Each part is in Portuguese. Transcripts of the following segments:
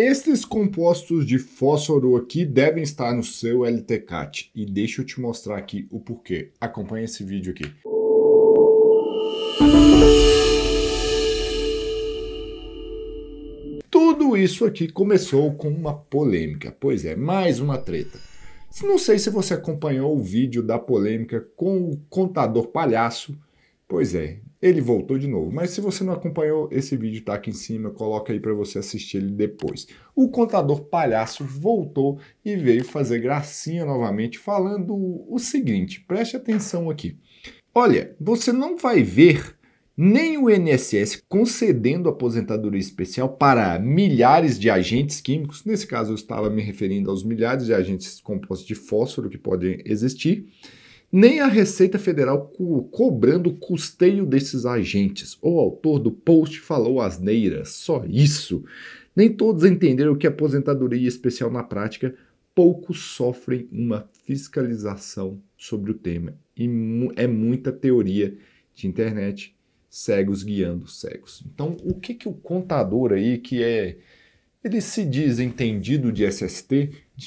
Estes compostos de fósforo aqui devem estar no seu LTCAT e deixa eu te mostrar aqui o porquê. Acompanhe esse vídeo aqui. Tudo isso aqui começou com uma polêmica, pois é, mais uma treta. Não sei se você acompanhou o vídeo da polêmica com o contador palhaço Pois é, ele voltou de novo. Mas se você não acompanhou, esse vídeo está aqui em cima, coloca aí para você assistir ele depois. O contador palhaço voltou e veio fazer gracinha novamente, falando o seguinte: preste atenção aqui. Olha, você não vai ver nem o INSS concedendo aposentadoria especial para milhares de agentes químicos. Nesse caso, eu estava me referindo aos milhares de agentes compostos de fósforo que podem existir nem a Receita Federal co cobrando o custeio desses agentes. O autor do post falou asneira, só isso. Nem todos entenderam que a aposentadoria especial na prática, poucos sofrem uma fiscalização sobre o tema. E mu é muita teoria de internet, cegos guiando cegos. Então, o que, que o contador aí que é ele se diz entendido de SST,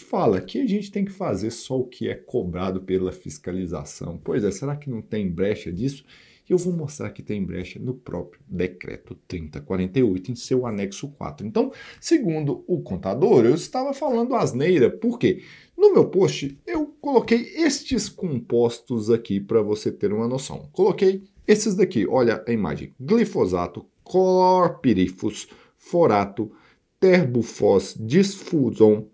fala que a gente tem que fazer só o que é cobrado pela fiscalização. Pois é, será que não tem brecha disso? Eu vou mostrar que tem brecha no próprio decreto 3048, em seu anexo 4. Então, segundo o contador, eu estava falando asneira, porque no meu post eu coloquei estes compostos aqui para você ter uma noção. Coloquei esses daqui, olha a imagem: glifosato, clorpirifos, forato, terbufos, disfuson,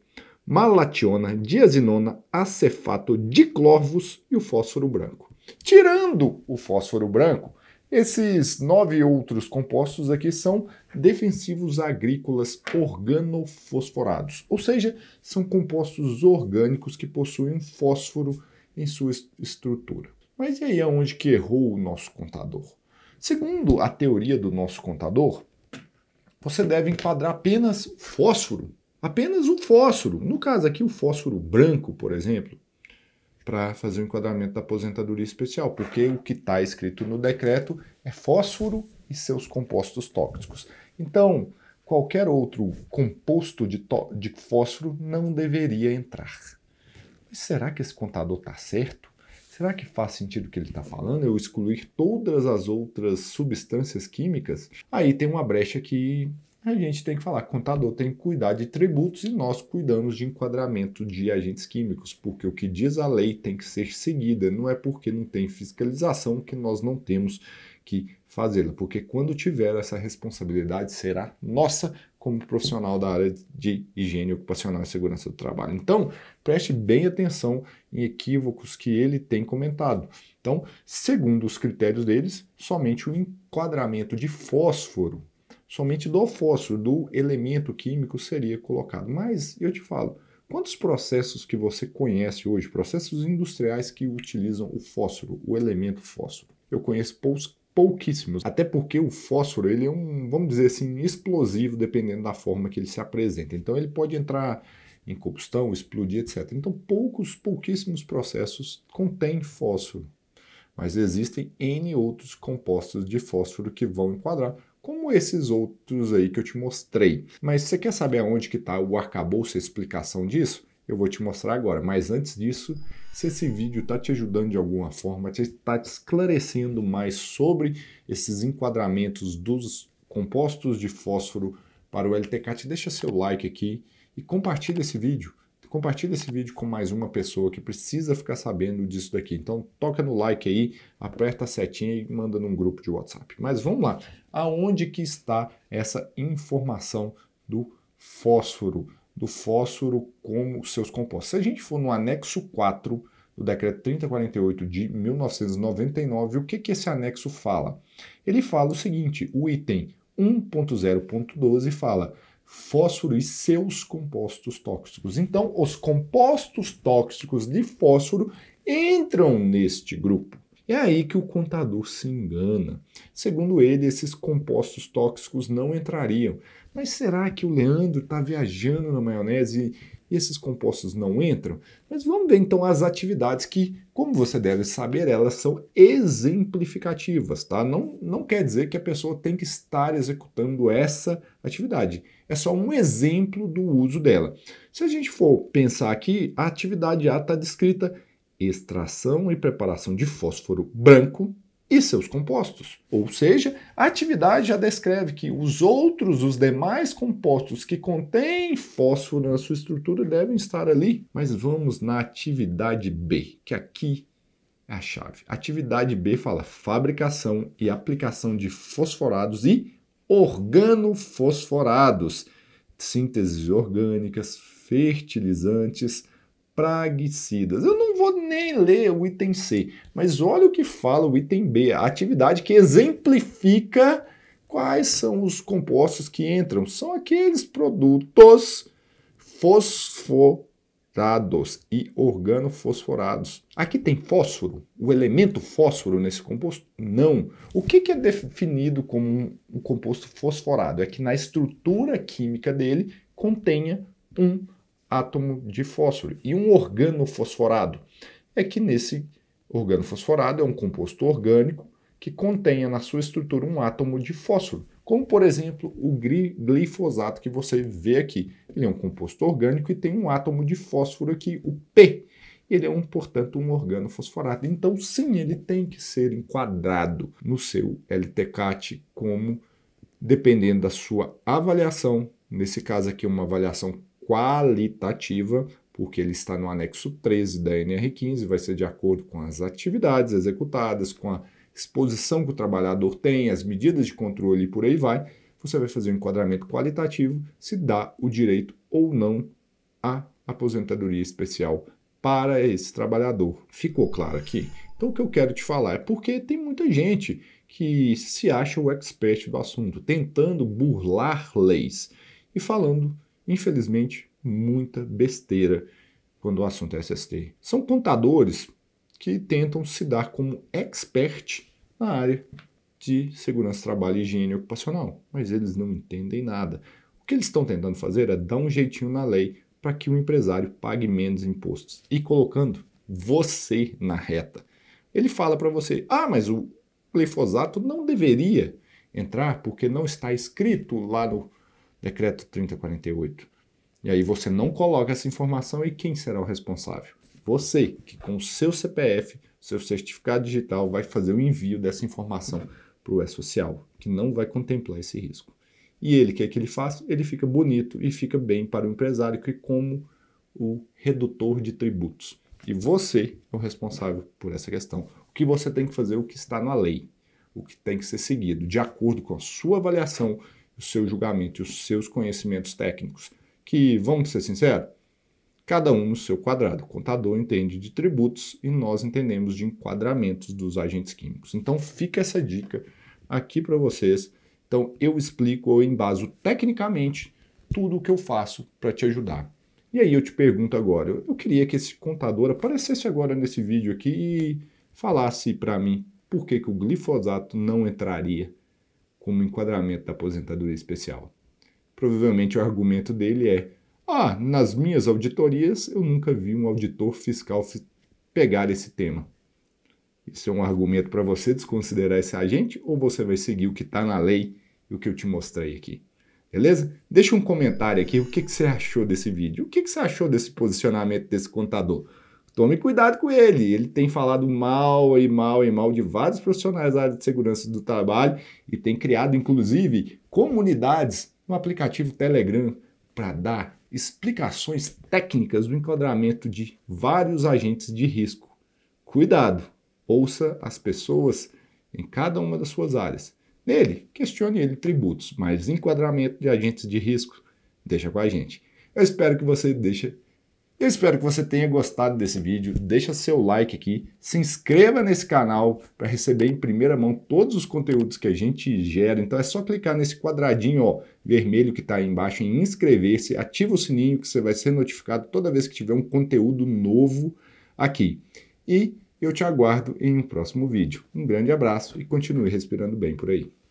malationa, diazinona, acefato, diclorvos e o fósforo branco. Tirando o fósforo branco, esses nove outros compostos aqui são defensivos agrícolas organofosforados, ou seja, são compostos orgânicos que possuem fósforo em sua estrutura. Mas e aí é onde que errou o nosso contador? Segundo a teoria do nosso contador, você deve enquadrar apenas fósforo. Apenas o fósforo. No caso aqui, o fósforo branco, por exemplo, para fazer o enquadramento da aposentadoria especial, porque o que está escrito no decreto é fósforo e seus compostos tóxicos. Então, qualquer outro composto de, de fósforo não deveria entrar. Mas será que esse contador está certo? Será que faz sentido o que ele está falando? Eu excluir todas as outras substâncias químicas? Aí tem uma brecha que a gente tem que falar. Contador tem que cuidar de tributos e nós cuidamos de enquadramento de agentes químicos, porque o que diz a lei tem que ser seguida. Não é porque não tem fiscalização que nós não temos que fazê-la, porque quando tiver essa responsabilidade será nossa como profissional da área de higiene ocupacional e segurança do trabalho. Então, preste bem atenção em equívocos que ele tem comentado. Então, segundo os critérios deles, somente o enquadramento de fósforo, somente do fósforo, do elemento químico, seria colocado. Mas eu te falo, quantos processos que você conhece hoje, processos industriais que utilizam o fósforo, o elemento fósforo? Eu conheço poucos pouquíssimos, até porque o fósforo ele é um, vamos dizer assim, explosivo dependendo da forma que ele se apresenta. Então ele pode entrar em combustão, explodir, etc. Então poucos, pouquíssimos processos contêm fósforo, mas existem n outros compostos de fósforo que vão enquadrar, como esses outros aí que eu te mostrei. Mas você quer saber aonde que está o arcabouço, a explicação disso? eu vou te mostrar agora. Mas antes disso, se esse vídeo está te ajudando de alguma forma, está te esclarecendo mais sobre esses enquadramentos dos compostos de fósforo para o LTCAT, deixa seu like aqui e compartilha esse vídeo. Compartilha esse vídeo com mais uma pessoa que precisa ficar sabendo disso daqui. Então toca no like aí, aperta a setinha e manda num grupo de WhatsApp. Mas vamos lá, aonde que está essa informação do fósforo? do fósforo como seus compostos. Se a gente for no anexo 4 do decreto 3048 de 1999, o que, que esse anexo fala? Ele fala o seguinte: o item 1.0.12 fala fósforo e seus compostos tóxicos. Então, os compostos tóxicos de fósforo entram neste grupo. É aí que o contador se engana. Segundo ele, esses compostos tóxicos não entrariam, mas será que o Leandro está viajando na maionese e esses compostos não entram? Mas vamos ver então as atividades que, como você deve saber, elas são exemplificativas, tá? Não, não quer dizer que a pessoa tem que estar executando essa atividade. É só um exemplo do uso dela. Se a gente for pensar aqui, a atividade A está descrita extração e preparação de fósforo branco e seus compostos. Ou seja, a atividade já descreve que os outros, os demais compostos que contêm fósforo na sua estrutura devem estar ali. Mas vamos na atividade B, que aqui é a chave. Atividade B fala fabricação e aplicação de fosforados e organofosforados, sínteses orgânicas, fertilizantes praguicidas. Eu não vou nem ler o item C, mas olha o que fala o item B, a atividade que exemplifica quais são os compostos que entram. São aqueles produtos fosforados e organofosforados. Aqui tem fósforo, o elemento fósforo nesse composto? Não. O que, é definido como um, um composto fosforado? É que na estrutura química dele contenha um fósforo átomo de fósforo e um organofosforado. É que nesse organofosforado é um composto orgânico que contenha na sua estrutura um átomo de fósforo, como por exemplo o glifosato que você vê aqui. Ele é um composto orgânico e tem um átomo de fósforo aqui, o P. Ele é, um, portanto, um organofosforado. Então, sim, ele tem que ser enquadrado no seu LTCAT como, dependendo da sua avaliação, nesse caso aqui uma avaliação qualitativa, porque ele está no anexo 13 da NR15, vai ser de acordo com as atividades executadas, com a exposição que o trabalhador tem, as medidas de controle e por aí vai. Você vai fazer um enquadramento qualitativo se dá o direito ou não à aposentadoria especial para esse trabalhador. Ficou claro aqui? Então, o que eu quero te falar é porque tem muita gente que se acha o expert do assunto, tentando burlar leis e falando infelizmente, muita besteira quando o assunto é SST. São contadores que tentam se dar como expert na área de segurança, trabalho e higiene ocupacional, mas eles não entendem nada. O que eles estão tentando fazer é dar um jeitinho na lei para que o empresário pague menos impostos e colocando você na reta. Ele fala para você: ah, mas o glifosato não deveria entrar porque não está escrito lá no Decreto é 3048. E aí você não coloca essa informação e quem será o responsável? Você, que com o seu CPF, seu certificado digital, vai fazer o envio dessa informação para o E-Social, que não vai contemplar esse risco. E ele, o que é que ele faz? Ele fica bonito e fica bem para o empresário, que como o redutor de tributos. E você é o responsável por essa questão. O que você tem que fazer, é o que está na lei, o que tem que ser seguido, de acordo com a sua avaliação o seu julgamento e os seus conhecimentos técnicos, que, vamos ser sinceros, cada um no seu quadrado. O contador entende de tributos e nós entendemos de enquadramentos dos agentes químicos. Então fica essa dica aqui para vocês. Então eu explico, ou embaso tecnicamente tudo o que eu faço para te ajudar. E aí eu te pergunto agora, eu queria que esse contador aparecesse agora nesse vídeo aqui e falasse para mim por que, que o glifosato não entraria como enquadramento da aposentadoria especial? Provavelmente o argumento dele é: ah, nas minhas auditorias eu nunca vi um auditor fiscal pegar esse tema. Isso é um argumento para você desconsiderar esse agente ou você vai seguir o que está na lei e o que eu te mostrei aqui? Beleza? Deixa um comentário aqui o que, que você achou desse vídeo. O que, que você achou desse posicionamento desse contador? tome cuidado com ele. Ele tem falado mal e mal e mal de vários profissionais da área de segurança do trabalho e tem criado, inclusive, comunidades no aplicativo Telegram para dar explicações técnicas do enquadramento de vários agentes de risco. Cuidado, ouça as pessoas em cada uma das suas áreas. Nele, questione ele tributos, mas enquadramento de agentes de risco, deixa com a gente. Eu espero que você deixe eu espero que você tenha gostado desse vídeo. Deixa seu like aqui, se inscreva nesse canal para receber em primeira mão todos os conteúdos que a gente gera. Então é só clicar nesse quadradinho ó, vermelho que está aí embaixo em inscrever-se, ativa o sininho que você vai ser notificado toda vez que tiver um conteúdo novo aqui. E eu te aguardo em um próximo vídeo. Um grande abraço e continue respirando bem por aí.